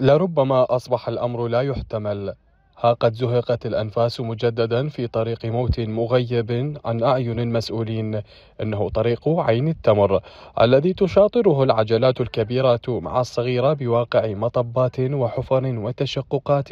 لربما أصبح الأمر لا يحتمل ها قد زهقت الأنفاس مجددا في طريق موت مغيب عن أعين المسؤولين إنه طريق عين التمر الذي تشاطره العجلات الكبيرة مع الصغيرة بواقع مطبات وحفر وتشققات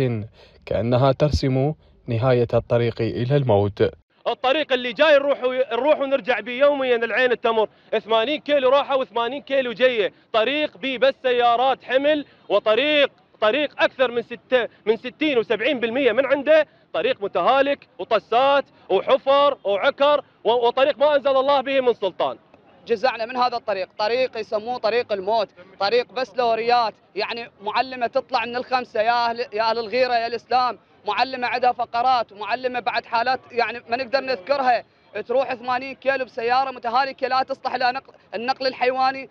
كأنها ترسم نهاية الطريق إلى الموت الطريق اللي جاي نروح نروح ونرجع بيه يوميا العين التمر 80 كيلو راحه و80 كيلو جايه طريق بي بس سيارات حمل وطريق طريق اكثر من ستة من 60 و70% من عنده طريق متهالك وطسات وحفر وعكر وطريق ما انزل الله به من سلطان جزعنا من هذا الطريق طريق يسموه طريق الموت طريق بس لوريات يعني معلمه تطلع من الخمسه يا اهل يا اهل الغيره يا الاسلام معلمه عندها فقرات ومعلمه بعد حالات يعني ما نقدر نذكرها تروح 80 كيلو بسياره متهالكه لا تصلح لها النقل الحيواني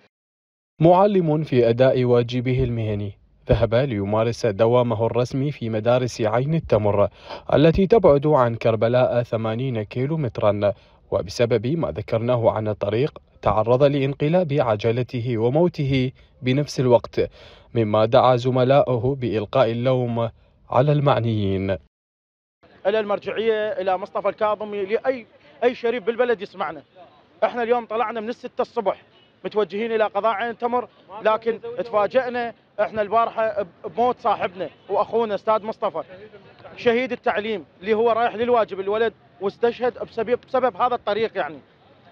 معلم في اداء واجبه المهني ذهب ليمارس دوامه الرسمي في مدارس عين التمر التي تبعد عن كربلاء 80 كيلو مترا وبسبب ما ذكرناه عن الطريق تعرض لانقلاب عجلته وموته بنفس الوقت مما دعا زملائه بإلقاء اللوم على المعنيين إلى المرجعية إلى مصطفى الكاظمي لأي أي شريف بالبلد يسمعنا احنا اليوم طلعنا من الستة الصبح متوجهين إلى قضاء عين تمر لكن تفاجئنا احنا البارحة بموت صاحبنا وأخونا أستاذ مصطفى شهيد التعليم اللي هو رايح للواجب الولد واستشهد بسبب, بسبب هذا الطريق يعني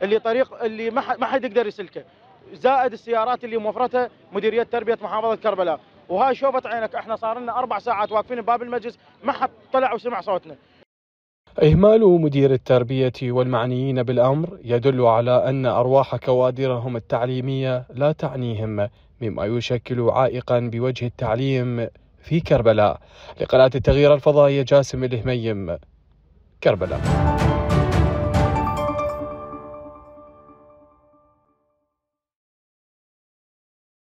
اللي طريق اللي ما حد يقدر يسلكه زائد السيارات اللي موفرتها مديريه تربيه محافظه كربلاء وهاي شوفت عينك احنا صار لنا اربع ساعات واقفين بباب المجلس ما حد طلع وسمع صوتنا إهمال مدير التربية والمعنيين بالأمر يدل على أن أرواح كوادرهم التعليمية لا تعنيهم مما يشكل عائقا بوجه التعليم في كربلاء لقناة التغيير الفضائية جاسم الهميم كربلاء